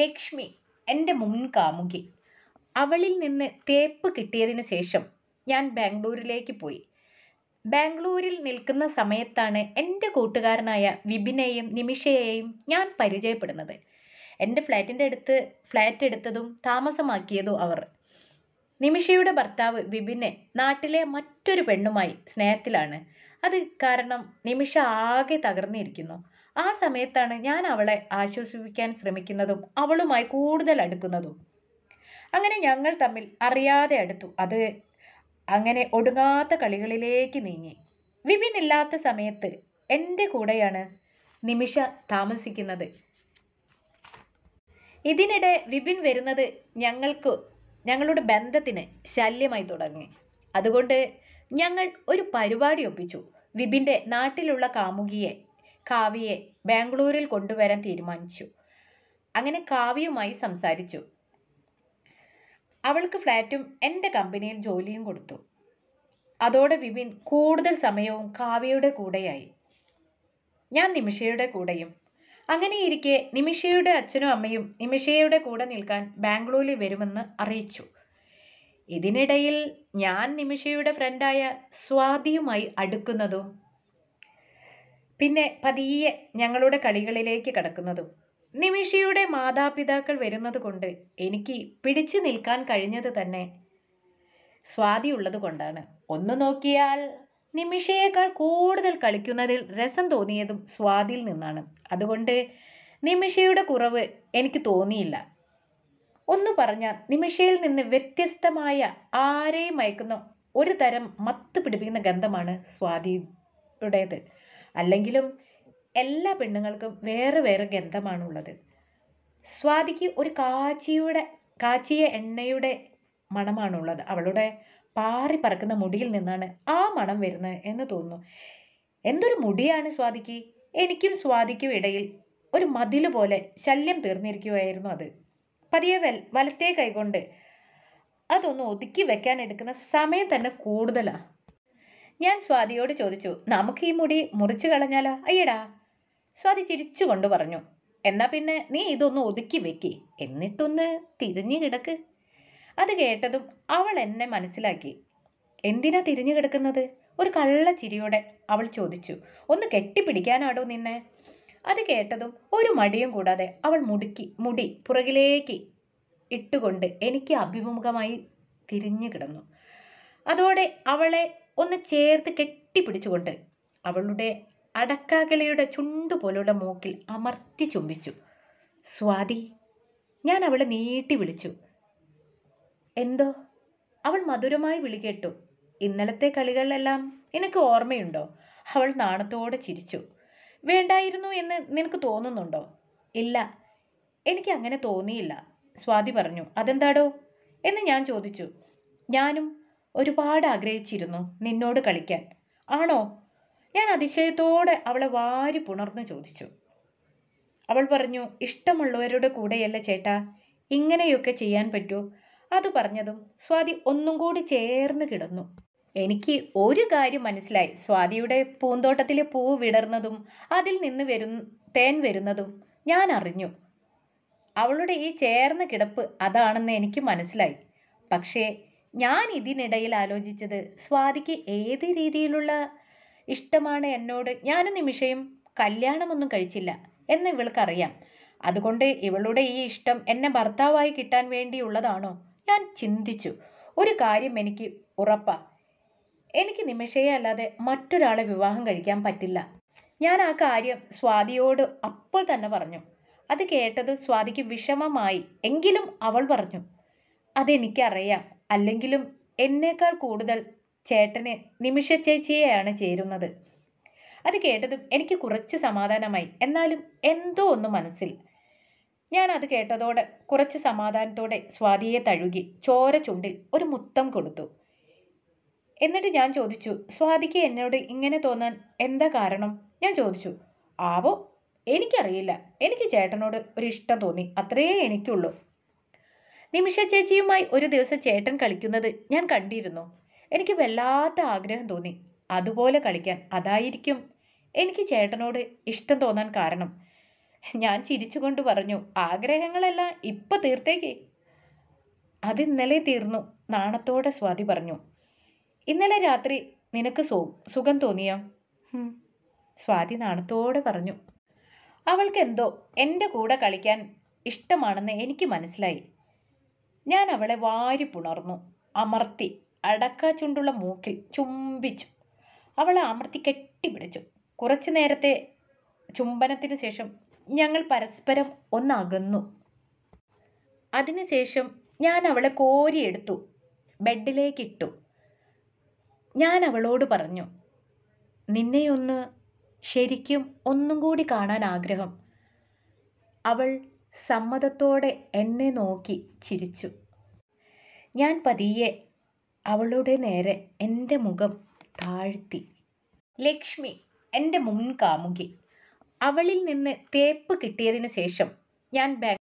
ലക്ഷ്മി എൻ്റെ മുൻ കാമുകി അവളിൽ നിന്ന് തേപ്പ് കിട്ടിയതിന് ശേഷം ഞാൻ ബാംഗ്ലൂരിലേക്ക് പോയി ബാംഗ്ലൂരിൽ നിൽക്കുന്ന സമയത്താണ് എൻ്റെ കൂട്ടുകാരനായ വിപിനെയും നിമിഷയെയും ഞാൻ പരിചയപ്പെടുന്നത് എൻ്റെ ഫ്ലാറ്റിൻ്റെ അടുത്ത് ഫ്ലാറ്റ് എടുത്തതും താമസമാക്കിയതും അവർ നിമിഷയുടെ ഭർത്താവ് വിപിനെ നാട്ടിലെ മറ്റൊരു പെണ്ണുമായി സ്നേഹത്തിലാണ് അത് കാരണം നിമിഷ ആകെ തകർന്നിരിക്കുന്നു ആ സമയത്താണ് ഞാൻ അവളെ ആശ്വസിപ്പിക്കാൻ ശ്രമിക്കുന്നതും അവളുമായി കൂടുതൽ അടുക്കുന്നതും അങ്ങനെ ഞങ്ങൾ തമ്മിൽ അറിയാതെ അടുത്തു അത് അങ്ങനെ ഒടുങ്ങാത്ത കളികളിലേക്ക് നീങ്ങി വിപിൻ ഇല്ലാത്ത സമയത്ത് എൻ്റെ കൂടെയാണ് നിമിഷ താമസിക്കുന്നത് ഇതിനിടെ വിപിൻ വരുന്നത് ഞങ്ങൾക്ക് ഞങ്ങളുടെ ബന്ധത്തിന് ശല്യമായി തുടങ്ങി അതുകൊണ്ട് ഞങ്ങൾ ഒരു പരിപാടി ഒപ്പിച്ചു വിപിൻ്റെ നാട്ടിലുള്ള കാമുകിയെ കാവ്യയെ ബാംഗ്ലൂരിൽ കൊണ്ടുവരാൻ തീരുമാനിച്ചു അങ്ങനെ കാവ്യയുമായി സംസാരിച്ചു അവൾക്ക് ഫ്ലാറ്റും എൻ്റെ കമ്പനിയിൽ ജോലിയും കൊടുത്തു അതോടെ വിപിൻ കൂടുതൽ സമയവും കാവ്യയുടെ കൂടെയായി ഞാൻ നിമിഷയുടെ കൂടെയും അങ്ങനെ ഇരിക്കെ നിമിഷയുടെ അച്ഛനും അമ്മയും നിമിഷയുടെ കൂടെ നിൽക്കാൻ ബാംഗ്ലൂരിൽ വരുമെന്ന് അറിയിച്ചു ഇതിനിടയിൽ ഞാൻ നിമിഷയുടെ ഫ്രണ്ടായ സ്വാതിയുമായി അടുക്കുന്നതും പിന്നെ പതിയെ ഞങ്ങളുടെ കളികളിലേക്ക് കടക്കുന്നതും നിമിഷയുടെ മാതാപിതാക്കൾ വരുന്നത് കൊണ്ട് എനിക്ക് പിടിച്ചു നിൽക്കാൻ കഴിഞ്ഞത് തന്നെ സ്വാതി ഉള്ളത് കൊണ്ടാണ് ഒന്ന് നോക്കിയാൽ നിമിഷയേക്കാൾ കൂടുതൽ കളിക്കുന്നതിൽ രസം തോന്നിയതും സ്വാതിയിൽ നിന്നാണ് അതുകൊണ്ട് നിമിഷയുടെ കുറവ് എനിക്ക് തോന്നിയില്ല ഒന്ന് പറഞ്ഞാൽ നിമിഷയിൽ നിന്ന് വ്യത്യസ്തമായ ആരെയും അയക്കുന്ന ഒരു തരം മത്ത് പിടിപ്പിക്കുന്ന ഗന്ധമാണ് സ്വാതിയുടേത് അല്ലെങ്കിലും എല്ലാ പെണ്ണുങ്ങൾക്കും വേറെ വേറെ ഗന്ധമാണുള്ളത് സ്വാതിക്ക് ഒരു കാച്ചിയുടെ കാച്ചിയ എണ്ണയുടെ മണമാണുള്ളത് അവളുടെ പാറി പറക്കുന്ന മുടിയിൽ നിന്നാണ് ആ മണം വരുന്നത് എന്ന് തോന്നുന്നു എന്തൊരു മുടിയാണ് സ്വാതിക്ക് എനിക്കും സ്വാതിക്കും ഇടയിൽ ഒരു മതിൽ പോലെ ശല്യം തീർന്നിരിക്കുകയായിരുന്നു അത് പതിയെ വൽ വലത്തേ കൈകൊണ്ട് അതൊന്ന് ഒതുക്കി വെക്കാൻ എടുക്കുന്ന സമയം തന്നെ കൂടുതലാണ് ഞാൻ സ്വാതിയോട് ചോദിച്ചു നമുക്ക് ഈ മുടി മുറിച്ചു കളഞ്ഞാലോ അയ്യടാ സ്വാതി ചിരിച്ചുകൊണ്ട് പറഞ്ഞു എന്നാ പിന്നെ നീ ഇതൊന്ന് ഒതുക്കി വെക്കി എന്നിട്ടൊന്ന് തിരിഞ്ഞു കിടക്ക് അത് കേട്ടതും അവൾ എന്നെ മനസ്സിലാക്കി എന്തിനാ തിരിഞ്ഞു കിടക്കുന്നത് ഒരു കള്ള ചിരിയോടെ അവൾ ചോദിച്ചു ഒന്ന് കെട്ടിപ്പിടിക്കാനാടോ നിന്നെ അത് കേട്ടതും ഒരു മടിയും കൂടാതെ അവൾ മുടുക്കി മുടി പുറകിലേക്ക് ഇട്ടുകൊണ്ട് എനിക്ക് അഭിമുഖമായി തിരിഞ്ഞു കിടന്നു അതോടെ അവളെ ഒന്ന് ചേർത്ത് കെട്ടിപ്പിടിച്ചുകൊണ്ട് അവളുടെ അടക്കാകിളിയുടെ ചുണ്ടു പോലെയുള്ള മൂക്കിൽ അമർത്തി ചുംബിച്ചു സ്വാതി ഞാൻ അവളെ നീട്ടി വിളിച്ചു എന്തോ അവൾ മധുരമായി വിളികേട്ടു ഇന്നലത്തെ കളികളിലെല്ലാം നിനക്ക് ഓർമ്മയുണ്ടോ അവൾ നാണത്തോടെ ചിരിച്ചു വേണ്ടായിരുന്നു എന്ന് നിനക്ക് തോന്നുന്നുണ്ടോ ഇല്ല എനിക്ക് അങ്ങനെ തോന്നിയില്ല സ്വാതി പറഞ്ഞു അതെന്താടോ എന്ന് ഞാൻ ചോദിച്ചു ഞാനും ഒരുപാട് ആഗ്രഹിച്ചിരുന്നു നിന്നോട് കളിക്കാൻ ആണോ ഞാൻ അതിശയത്തോടെ അവളെ വാരി പുണർന്നു ചോദിച്ചു അവൾ പറഞ്ഞു ഇഷ്ടമുള്ളവരുടെ കൂടെയല്ല ചേട്ടാ ഇങ്ങനെയൊക്കെ ചെയ്യാൻ പറ്റൂ അത് പറഞ്ഞതും സ്വാതി ഒന്നും കൂടി ചേർന്ന് കിടന്നു എനിക്ക് ഒരു കാര്യം മനസ്സിലായി സ്വാതിയുടെ പൂന്തോട്ടത്തിലെ പൂ വിടർന്നതും അതിൽ നിന്ന് വരുന്ന തേൻ വരുന്നതും ഞാൻ അറിഞ്ഞു അവളുടെ ഈ ചേർന്ന കിടപ്പ് അതാണെന്ന് എനിക്ക് മനസ്സിലായി പക്ഷേ ഞാൻ ഇതിനിടയിൽ ആലോചിച്ചത് സ്വാതിക്ക് ഏത് രീതിയിലുള്ള ഇഷ്ടമാണ് എന്നോട് ഞാനും നിമിഷയും കല്യാണമൊന്നും കഴിച്ചില്ല എന്ന് ഇവൾക്കറിയാം അതുകൊണ്ട് ഇവളുടെ ഈ ഇഷ്ടം എന്നെ ഭർത്താവായി കിട്ടാൻ വേണ്ടിയുള്ളതാണോ ഞാൻ ചിന്തിച്ചു ഒരു കാര്യം എനിക്ക് ഉറപ്പാ എനിക്ക് നിമിഷയെ അല്ലാതെ മറ്റൊരാളെ വിവാഹം കഴിക്കാൻ പറ്റില്ല ഞാൻ ആ കാര്യം സ്വാതിയോട് അപ്പോൾ തന്നെ പറഞ്ഞു അത് കേട്ടത് സ്വാതിക്ക് വിഷമമായി എങ്കിലും അവൾ പറഞ്ഞു അതെനിക്കറിയാം അല്ലെങ്കിലും എന്നേക്കാൾ കൂടുതൽ ചേട്ടന് നിമിഷ ചേച്ചിയെയാണ് ചേരുന്നത് അത് കേട്ടതും എനിക്ക് കുറച്ച് സമാധാനമായി എന്നാലും എന്തോ ഒന്ന് മനസ്സിൽ ഞാൻ അത് കേട്ടതോടെ കുറച്ച് സമാധാനത്തോടെ സ്വാതിയെ തഴുകി ചോര ചുണ്ടിൽ ഒരു മുത്തം കൊടുത്തു എന്നിട്ട് ഞാൻ ചോദിച്ചു സ്വാതിക്ക് എന്നോട് ഇങ്ങനെ തോന്നാൻ എന്താ കാരണം ഞാൻ ചോദിച്ചു ആവോ എനിക്കറിയില്ല എനിക്ക് ചേട്ടനോട് ഒരു ഇഷ്ടം തോന്നി അത്രയേ എനിക്കുള്ളൂ നിമിഷ ചേച്ചിയുമായി ഒരു ദിവസം ചേട്ടൻ കളിക്കുന്നത് ഞാൻ കണ്ടിരുന്നു എനിക്ക് വല്ലാത്ത ആഗ്രഹം തോന്നി അതുപോലെ കളിക്കാൻ അതായിരിക്കും എനിക്ക് ചേട്ടനോട് ഇഷ്ടം തോന്നാൻ കാരണം ഞാൻ ചിരിച്ചുകൊണ്ട് പറഞ്ഞു ആഗ്രഹങ്ങളെല്ലാം ഇപ്പൊ തീർത്തേക്ക് അത് ഇന്നലെ തീർന്നു നാണത്തോടെ സ്വാതി പറഞ്ഞു ഇന്നലെ രാത്രി നിനക്ക് സോ സുഖം തോന്നിയോ സ്വാതി നാണത്തോടെ പറഞ്ഞു അവൾക്ക് എന്തോ എൻ്റെ കൂടെ കളിക്കാൻ ഇഷ്ടമാണെന്ന് എനിക്ക് മനസ്സിലായി ഞാൻ അവളെ വാരി പുണർന്നു അമർത്തി അടക്ക ചുണ്ടുള്ള മൂക്കിൽ ചുംബിച്ചു അവളെ അമർത്തി കെട്ടിപ്പിടിച്ചു കുറച്ചു നേരത്തെ ചുംബനത്തിന് ശേഷം ഞങ്ങൾ പരസ്പരം ഒന്നകന്നു അതിനുശേഷം ഞാൻ അവളെ കോരിയെടുത്തു ബെഡിലേക്കിട്ടു ഞാൻ അവളോട് പറഞ്ഞു നിന്നെയൊന്ന് ശരിക്കും ഒന്നും കൂടി കാണാൻ ആഗ്രഹം അവൾ സമ്മതത്തോടെ എന്നെ നോക്കി ചിരിച്ചു ഞാൻ പതിയെ അവളുടെ നേരെ എൻ്റെ മുഖം താഴ്ത്തി ലക്ഷ്മി എൻ്റെ മുൻകാമുകി അവളിൽ നിന്ന് തേപ്പ് കിട്ടിയതിനു ശേഷം ഞാൻ ബാങ്ക്